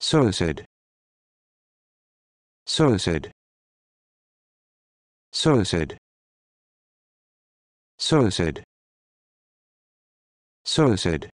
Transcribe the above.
Suicide. Suicide. Suicide. Suicide. So